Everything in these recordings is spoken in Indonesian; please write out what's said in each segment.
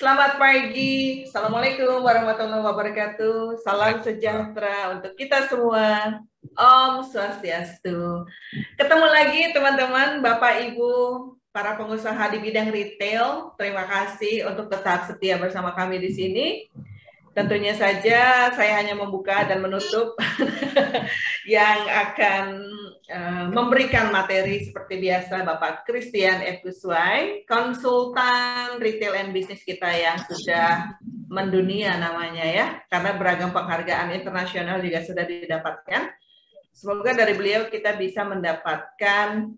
Selamat pagi. Assalamualaikum warahmatullahi wabarakatuh. Salam sejahtera untuk kita semua. Om Swastiastu. Ketemu lagi teman-teman, Bapak Ibu, para pengusaha di bidang retail. Terima kasih untuk tetap setia bersama kami di sini. Tentunya saja saya hanya membuka dan menutup yang akan eh, memberikan materi seperti biasa Bapak Christian Ekuswai, konsultan retail and bisnis kita yang sudah mendunia namanya ya, karena beragam penghargaan internasional juga sudah didapatkan. Semoga dari beliau kita bisa mendapatkan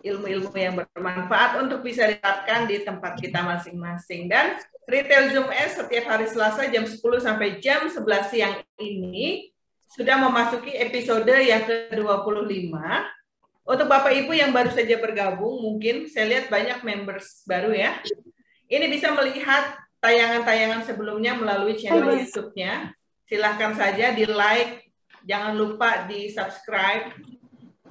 ilmu-ilmu yang bermanfaat untuk bisa diterapkan di tempat kita masing-masing dan Retail Zoom S setiap hari Selasa jam 10 sampai jam 11 siang ini sudah memasuki episode yang ke-25. Untuk Bapak Ibu yang baru saja bergabung, mungkin saya lihat banyak members baru ya. Ini bisa melihat tayangan-tayangan sebelumnya melalui channel oh, iya. YouTube-nya. Silahkan saja di like, jangan lupa di subscribe.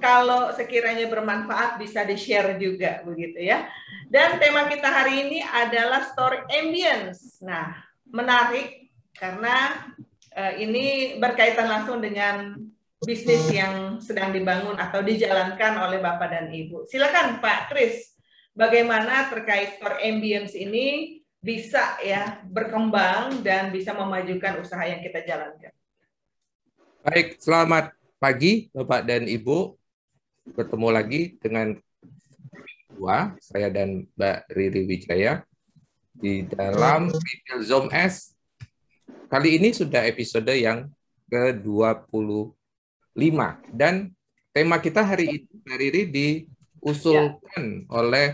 Kalau sekiranya bermanfaat bisa di share juga begitu ya. Dan tema kita hari ini adalah story ambience. Nah, menarik karena eh, ini berkaitan langsung dengan bisnis yang sedang dibangun atau dijalankan oleh Bapak dan Ibu. Silakan Pak Kris, bagaimana terkait store ambience ini bisa ya berkembang dan bisa memajukan usaha yang kita jalankan. Baik, selamat pagi Bapak dan Ibu. Bertemu lagi dengan berdua, saya dan Mbak Riri Wijaya, di dalam Video Zoom S. Kali ini sudah episode yang ke-25. Dan tema kita hari ini, Mbak Riri, diusulkan ya. oleh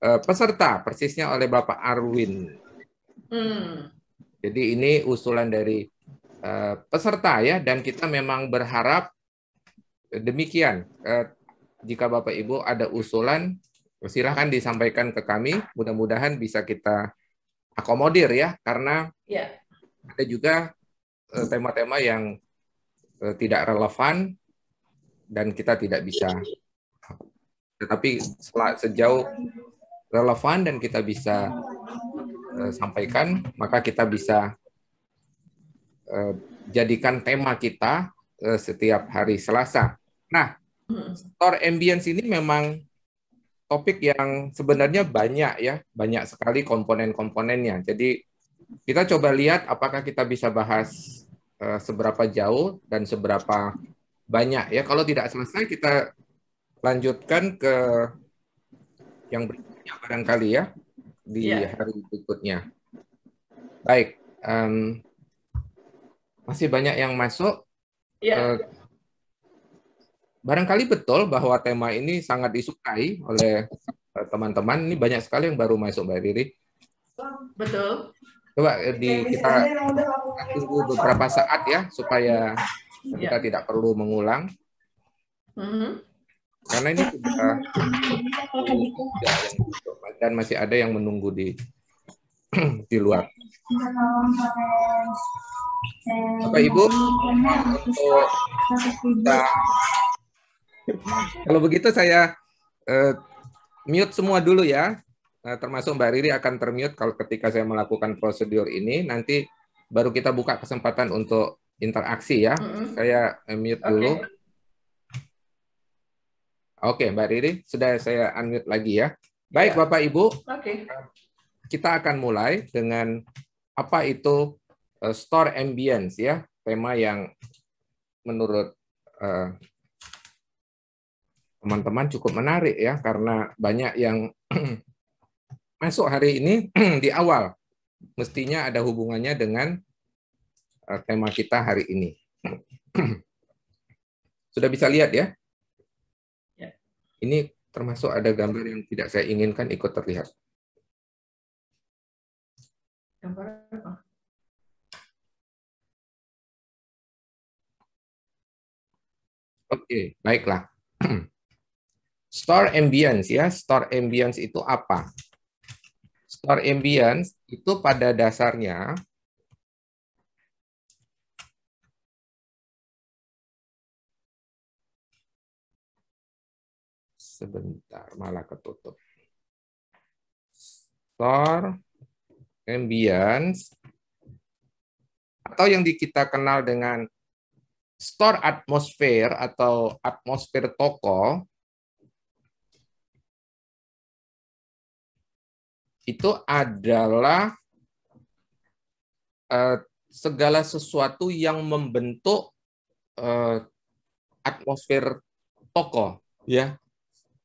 uh, peserta, persisnya oleh Bapak Arwin. Hmm. Jadi ini usulan dari uh, peserta ya, dan kita memang berharap eh, demikian jika Bapak Ibu ada usulan, silahkan disampaikan ke kami. Mudah-mudahan bisa kita akomodir ya, karena ya. ada juga eh, tema-tema yang eh, tidak relevan dan kita tidak bisa. Tetapi sejauh relevan dan kita bisa eh, sampaikan, maka kita bisa jadikan tema kita setiap hari Selasa. Nah, Hmm. store ambience ini memang topik yang sebenarnya banyak ya, banyak sekali komponen-komponennya. Jadi kita coba lihat apakah kita bisa bahas uh, seberapa jauh dan seberapa banyak ya. Kalau tidak selesai kita lanjutkan ke yang berikutnya barangkali ya di yeah. hari berikutnya. Baik, um, masih banyak yang masuk. Yeah. Ya. Uh, Barangkali betul bahwa tema ini sangat disukai oleh eh, teman-teman. Ini banyak sekali yang baru masuk, Mbak Riri. Betul. Coba eh, di, kita tunggu beberapa saat ya, supaya iya. kita ya. tidak perlu mengulang. -hmm. Karena ini sudah dan masih ada yang menunggu di di luar. Bapak Ibu, untuk kita kalau begitu saya uh, mute semua dulu ya. Uh, termasuk Mbak Riri akan termute kalau ketika saya melakukan prosedur ini. Nanti baru kita buka kesempatan untuk interaksi ya. Mm -hmm. Saya eh, mute okay. dulu. Oke, okay, Mbak Riri, sudah saya unmute lagi ya. Baik, ya. Bapak Ibu. Okay. Kita akan mulai dengan apa itu uh, store ambience ya, tema yang menurut uh, teman-teman cukup menarik ya karena banyak yang masuk hari ini di awal mestinya ada hubungannya dengan eh, tema kita hari ini. Sudah bisa lihat ya? ya? Ini termasuk ada gambar yang tidak saya inginkan ikut terlihat. Gambar apa? Oke, baiklah. Store ambience ya, store ambience itu apa? Store ambience itu pada dasarnya sebentar malah ketutup. Store ambience atau yang kita kenal dengan store atmosfer atau atmosfer toko itu adalah eh, segala sesuatu yang membentuk eh, atmosfer toko ya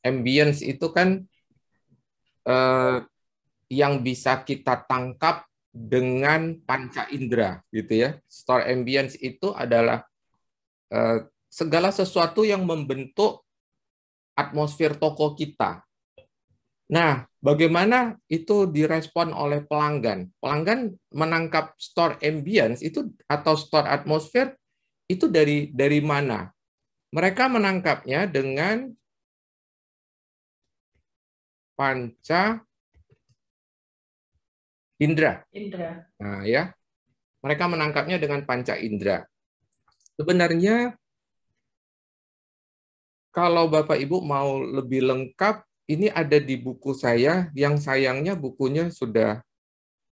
ambience itu kan eh, yang bisa kita tangkap dengan panca indera gitu ya store ambience itu adalah segala sesuatu yang membentuk atmosfer toko kita Nah, bagaimana itu direspon oleh pelanggan? Pelanggan menangkap store ambience itu atau store atmosfer itu dari dari mana? Mereka menangkapnya dengan panca indera. Indra. Nah, ya. Mereka menangkapnya dengan panca indera. Sebenarnya kalau Bapak Ibu mau lebih lengkap ini ada di buku saya yang sayangnya bukunya sudah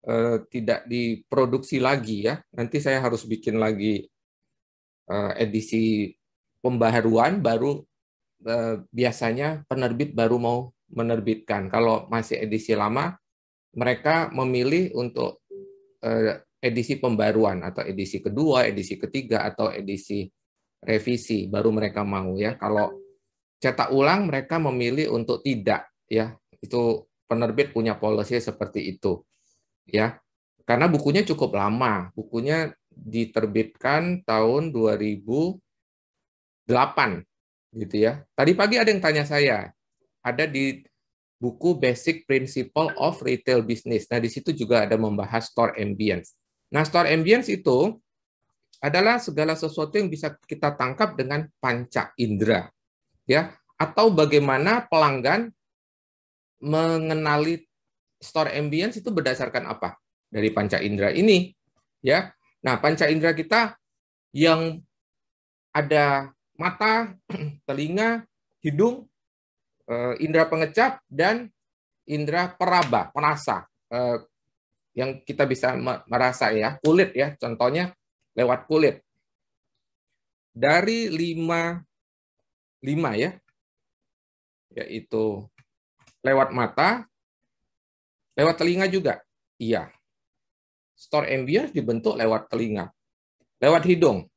eh, tidak diproduksi lagi ya. Nanti saya harus bikin lagi eh, edisi pembaharuan baru eh, biasanya penerbit baru mau menerbitkan. Kalau masih edisi lama mereka memilih untuk eh, edisi pembaruan atau edisi kedua, edisi ketiga atau edisi revisi baru mereka mau ya. Kalau cetak ulang mereka memilih untuk tidak ya itu penerbit punya policy seperti itu ya karena bukunya cukup lama bukunya diterbitkan tahun 2008 gitu ya tadi pagi ada yang tanya saya ada di buku Basic Principle of Retail Business nah di situ juga ada membahas store ambience nah store ambience itu adalah segala sesuatu yang bisa kita tangkap dengan panca indera ya atau bagaimana pelanggan mengenali store ambience itu berdasarkan apa dari panca indera ini ya nah panca indera kita yang ada mata telinga hidung eh, indera pengecap dan indera peraba perasa eh, yang kita bisa merasa ya kulit ya contohnya lewat kulit dari lima lima ya, yaitu lewat mata, lewat telinga juga. Iya. Store ambience dibentuk lewat telinga. Lewat hidung.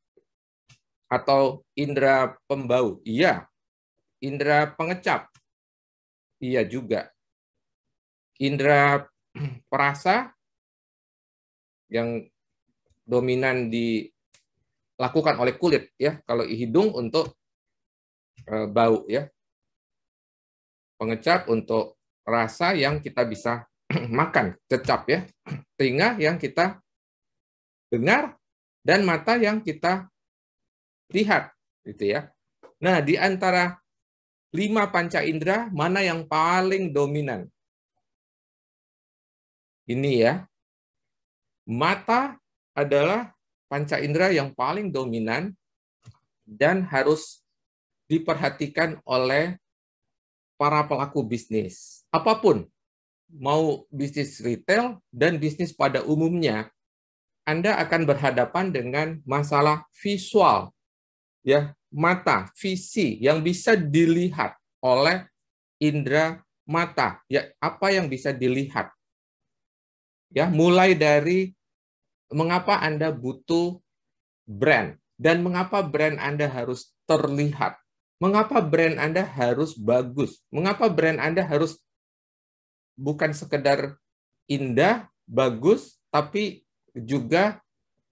Atau indera pembau. Iya. Indera pengecap. Iya juga. Indera perasa yang dominan dilakukan oleh kulit ya kalau hidung untuk Eh, bau ya. Pengecap untuk rasa yang kita bisa makan, cecap ya. Telinga yang kita dengar dan mata yang kita lihat gitu ya. Nah, di antara lima panca indera mana yang paling dominan? Ini ya. Mata adalah panca indera yang paling dominan dan harus diperhatikan oleh para pelaku bisnis. Apapun, mau bisnis retail dan bisnis pada umumnya, Anda akan berhadapan dengan masalah visual, ya mata, visi yang bisa dilihat oleh indera mata, ya apa yang bisa dilihat. Ya, mulai dari mengapa Anda butuh brand dan mengapa brand Anda harus terlihat Mengapa brand Anda harus bagus? Mengapa brand Anda harus bukan sekedar indah, bagus, tapi juga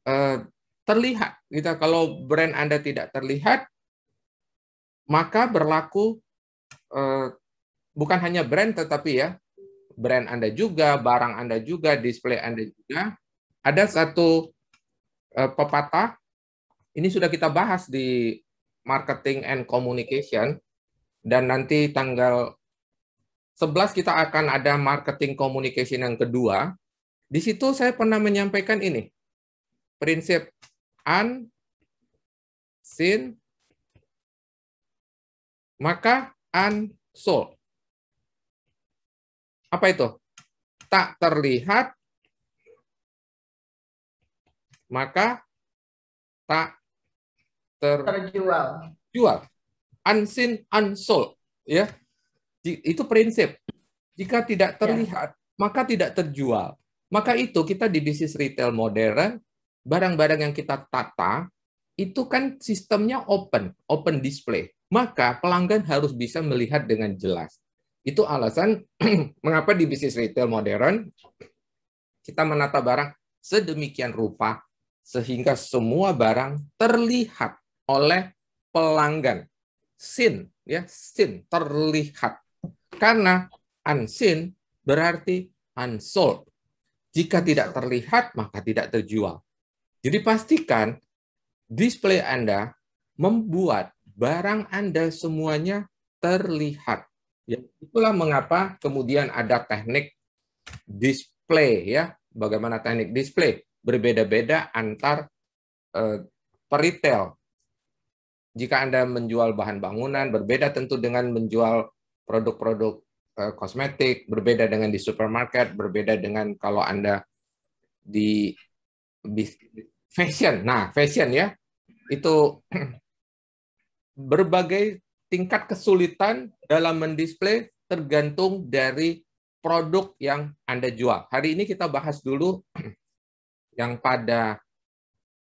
uh, terlihat. Gitu. Kalau brand Anda tidak terlihat, maka berlaku uh, bukan hanya brand, tetapi ya brand Anda juga, barang Anda juga, display Anda juga. Ada satu uh, pepatah, ini sudah kita bahas di Marketing and Communication dan nanti tanggal 11 kita akan ada marketing communication yang kedua. Di situ saya pernah menyampaikan ini. Prinsip an sin maka an soul. Apa itu? Tak terlihat maka tak ter terjual. Jual. Unseen, unsold, ya. Itu prinsip. Jika tidak ya. terlihat, ya. maka tidak terjual. Maka itu kita di bisnis retail modern, barang-barang yang kita tata itu kan sistemnya open, open display. Maka pelanggan harus bisa melihat dengan jelas. Itu alasan mengapa di bisnis retail modern kita menata barang sedemikian rupa sehingga semua barang terlihat oleh pelanggan. Sin, ya, sin terlihat. Karena unseen berarti unsold. Jika tidak terlihat, maka tidak terjual. Jadi pastikan display Anda membuat barang Anda semuanya terlihat. Ya, itulah mengapa kemudian ada teknik display ya, bagaimana teknik display berbeda-beda antar uh, peritel jika Anda menjual bahan bangunan, berbeda tentu dengan menjual produk-produk eh, kosmetik, berbeda dengan di supermarket, berbeda dengan kalau Anda di, di fashion. Nah, fashion ya, itu berbagai tingkat kesulitan dalam mendisplay tergantung dari produk yang Anda jual. Hari ini kita bahas dulu yang pada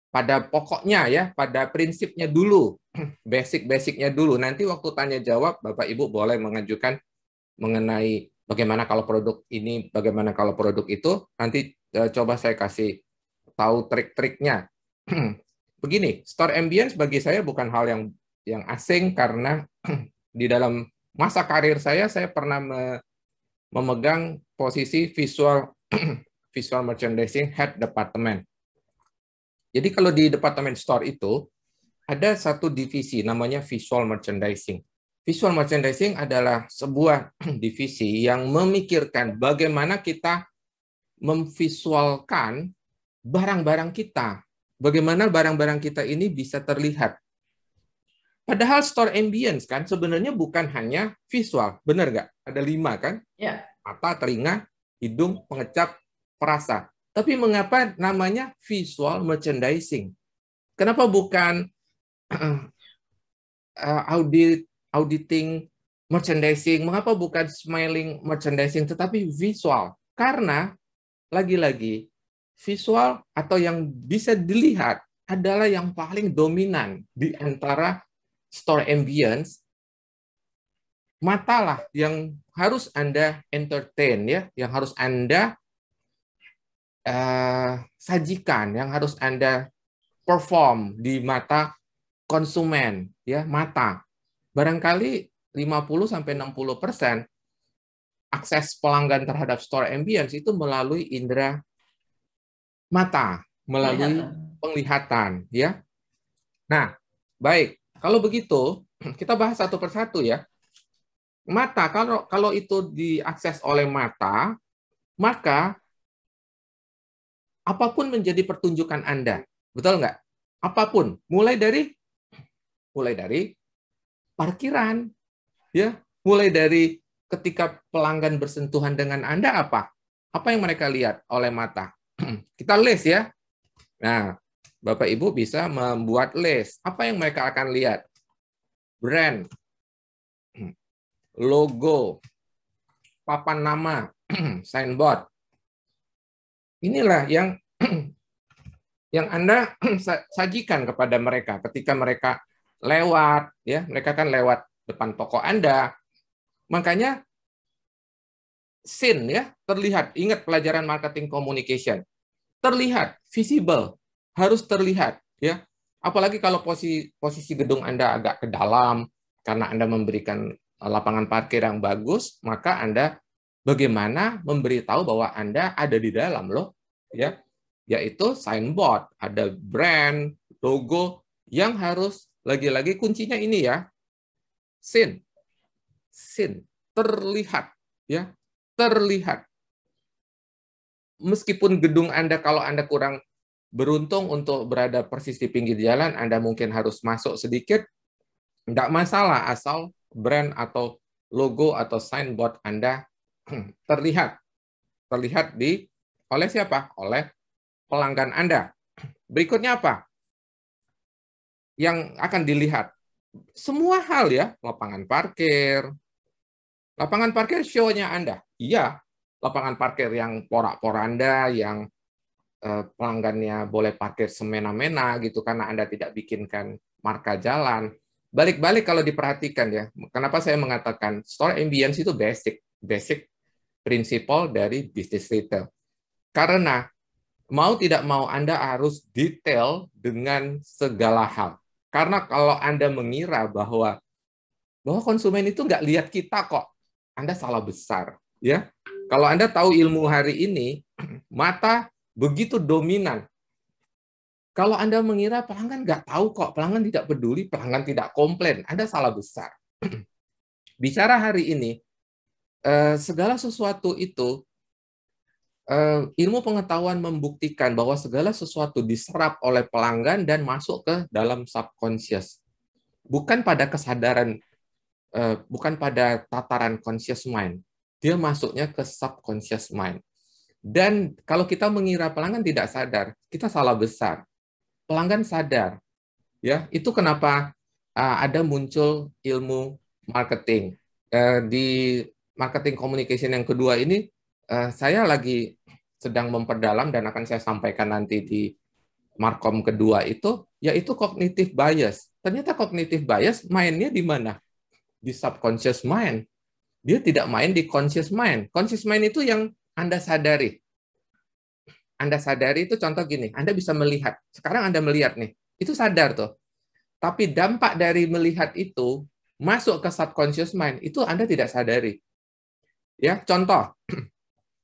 pada pokoknya ya, pada prinsipnya dulu basic-basicnya dulu. Nanti waktu tanya jawab, Bapak Ibu boleh mengajukan mengenai bagaimana kalau produk ini, bagaimana kalau produk itu. Nanti uh, coba saya kasih tahu trik-triknya. Begini, store ambience bagi saya bukan hal yang yang asing karena di dalam masa karir saya saya pernah me, memegang posisi visual visual merchandising head department. Jadi kalau di departemen store itu ada satu divisi namanya visual merchandising. Visual merchandising adalah sebuah divisi yang memikirkan bagaimana kita memvisualkan barang-barang kita. Bagaimana barang-barang kita ini bisa terlihat. Padahal store ambience kan sebenarnya bukan hanya visual, benar nggak? Ada lima kan? Ya. Mata, telinga, hidung, pengecap, perasa. Tapi mengapa namanya visual merchandising? Kenapa bukan uh, audit auditing merchandising mengapa bukan smiling merchandising tetapi visual karena lagi-lagi visual atau yang bisa dilihat adalah yang paling dominan di antara store ambience matalah yang harus Anda entertain ya, yang harus Anda uh, sajikan, yang harus Anda perform di mata konsumen, ya mata. Barangkali 50 sampai 60 persen akses pelanggan terhadap store ambience itu melalui indera mata, melalui penglihatan, ya. Nah, baik. Kalau begitu, kita bahas satu persatu ya. Mata kalau kalau itu diakses oleh mata, maka apapun menjadi pertunjukan Anda. Betul nggak? Apapun, mulai dari mulai dari parkiran, ya, mulai dari ketika pelanggan bersentuhan dengan Anda apa? Apa yang mereka lihat oleh mata? Kita list ya. Nah, Bapak Ibu bisa membuat list. Apa yang mereka akan lihat? Brand, logo, papan nama, signboard. Inilah yang yang Anda sajikan kepada mereka ketika mereka lewat, ya mereka kan lewat depan toko Anda. Makanya sin ya terlihat. Ingat pelajaran marketing communication. Terlihat, visible, harus terlihat ya. Apalagi kalau posisi posisi gedung Anda agak ke dalam karena Anda memberikan eh, lapangan parkir yang bagus, maka Anda bagaimana memberitahu bahwa Anda ada di dalam loh ya yaitu signboard, ada brand, logo yang harus lagi-lagi kuncinya ini ya. Sin. Sin. Terlihat. ya Terlihat. Meskipun gedung Anda, kalau Anda kurang beruntung untuk berada persis di pinggir jalan, Anda mungkin harus masuk sedikit, tidak masalah asal brand atau logo atau signboard Anda terlihat. Terlihat di oleh siapa? Oleh pelanggan Anda. Berikutnya apa? yang akan dilihat. Semua hal ya, lapangan parkir. Lapangan parkir show-nya Anda. Iya, lapangan parkir yang porak-poranda, yang eh, pelanggannya boleh parkir semena-mena gitu karena Anda tidak bikinkan marka jalan. Balik-balik kalau diperhatikan ya, kenapa saya mengatakan store ambience itu basic, basic prinsipal dari bisnis retail. Karena mau tidak mau Anda harus detail dengan segala hal. Karena kalau Anda mengira bahwa bahwa konsumen itu nggak lihat kita kok, Anda salah besar. Ya, kalau Anda tahu ilmu hari ini, mata begitu dominan. Kalau Anda mengira pelanggan nggak tahu kok, pelanggan tidak peduli, pelanggan tidak komplain, Anda salah besar. Bicara hari ini, eh, segala sesuatu itu Eh, ilmu pengetahuan membuktikan bahwa segala sesuatu diserap oleh pelanggan dan masuk ke dalam subconscious. Bukan pada kesadaran, eh, bukan pada tataran conscious mind. Dia masuknya ke subconscious mind. Dan kalau kita mengira pelanggan tidak sadar, kita salah besar. Pelanggan sadar. Ya, itu kenapa eh, ada muncul ilmu marketing. di marketing communication yang kedua ini uh, saya lagi sedang memperdalam dan akan saya sampaikan nanti di Markom kedua itu, yaitu kognitif bias. Ternyata kognitif bias mainnya di mana? Di subconscious mind. Dia tidak main di conscious mind. Conscious mind itu yang Anda sadari. Anda sadari itu contoh gini, Anda bisa melihat. Sekarang Anda melihat nih, itu sadar tuh. Tapi dampak dari melihat itu masuk ke subconscious mind, itu Anda tidak sadari. Ya, contoh,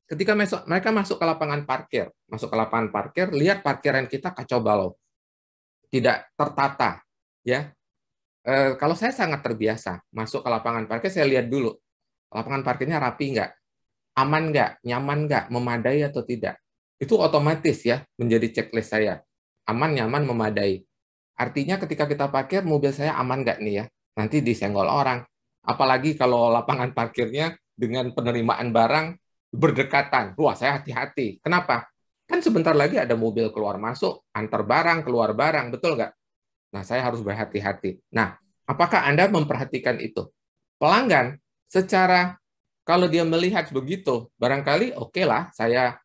ketika mereka masuk ke lapangan parkir, masuk ke lapangan parkir, lihat parkiran kita kacau balau, tidak tertata, ya. E, kalau saya sangat terbiasa masuk ke lapangan parkir, saya lihat dulu lapangan parkirnya rapi nggak, aman nggak, nyaman nggak, memadai atau tidak. Itu otomatis ya menjadi checklist saya, aman, nyaman, memadai. Artinya ketika kita parkir mobil saya aman nggak nih ya, nanti disenggol orang. Apalagi kalau lapangan parkirnya dengan penerimaan barang berdekatan. Wah, saya hati-hati. Kenapa? Kan sebentar lagi ada mobil keluar masuk, antar barang, keluar barang, betul nggak? Nah, saya harus berhati-hati. Nah, apakah Anda memperhatikan itu? Pelanggan secara kalau dia melihat begitu, barangkali oke okay lah, saya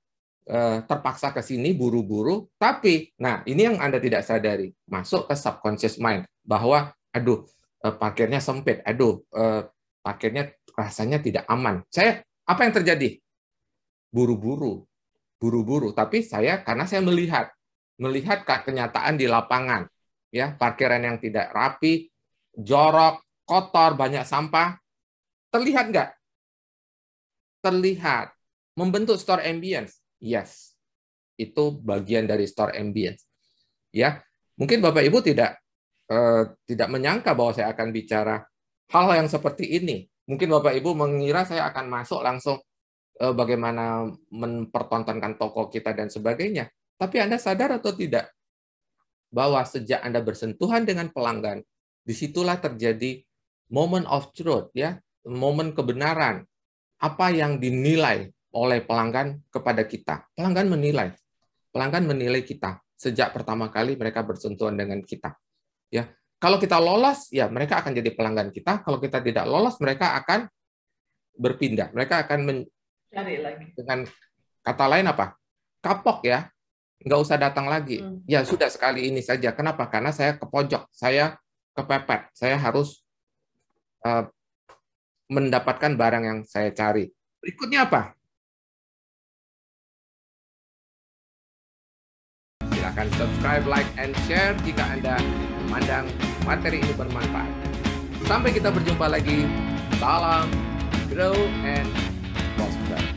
eh, terpaksa ke sini buru-buru, tapi nah ini yang Anda tidak sadari, masuk ke subconscious mind bahwa aduh, eh, parkirnya sempit, aduh, eh, parkirnya rasanya tidak aman. Saya apa yang terjadi? buru-buru, buru-buru. Tapi saya karena saya melihat, melihat kenyataan di lapangan, ya parkiran yang tidak rapi, jorok, kotor, banyak sampah, terlihat nggak? Terlihat. Membentuk store ambience, yes. Itu bagian dari store ambience. Ya, mungkin Bapak Ibu tidak eh, tidak menyangka bahwa saya akan bicara hal-hal yang seperti ini. Mungkin Bapak Ibu mengira saya akan masuk langsung Eh, bagaimana mempertontonkan tokoh kita dan sebagainya. Tapi Anda sadar atau tidak bahwa sejak Anda bersentuhan dengan pelanggan, disitulah terjadi moment of truth, ya, moment kebenaran. Apa yang dinilai oleh pelanggan kepada kita? Pelanggan menilai, pelanggan menilai kita sejak pertama kali mereka bersentuhan dengan kita. Ya, kalau kita lolos, ya mereka akan jadi pelanggan kita. Kalau kita tidak lolos, mereka akan berpindah. Mereka akan lagi. Dengan kata lain apa? Kapok ya, nggak usah datang lagi. Hmm. Ya sudah sekali ini saja. Kenapa? Karena saya ke pojok, saya kepepet, saya harus uh, mendapatkan barang yang saya cari. Berikutnya apa? Silakan subscribe, like, and share jika Anda memandang materi ini bermanfaat. Sampai kita berjumpa lagi. Salam, grow, and Boston Pride.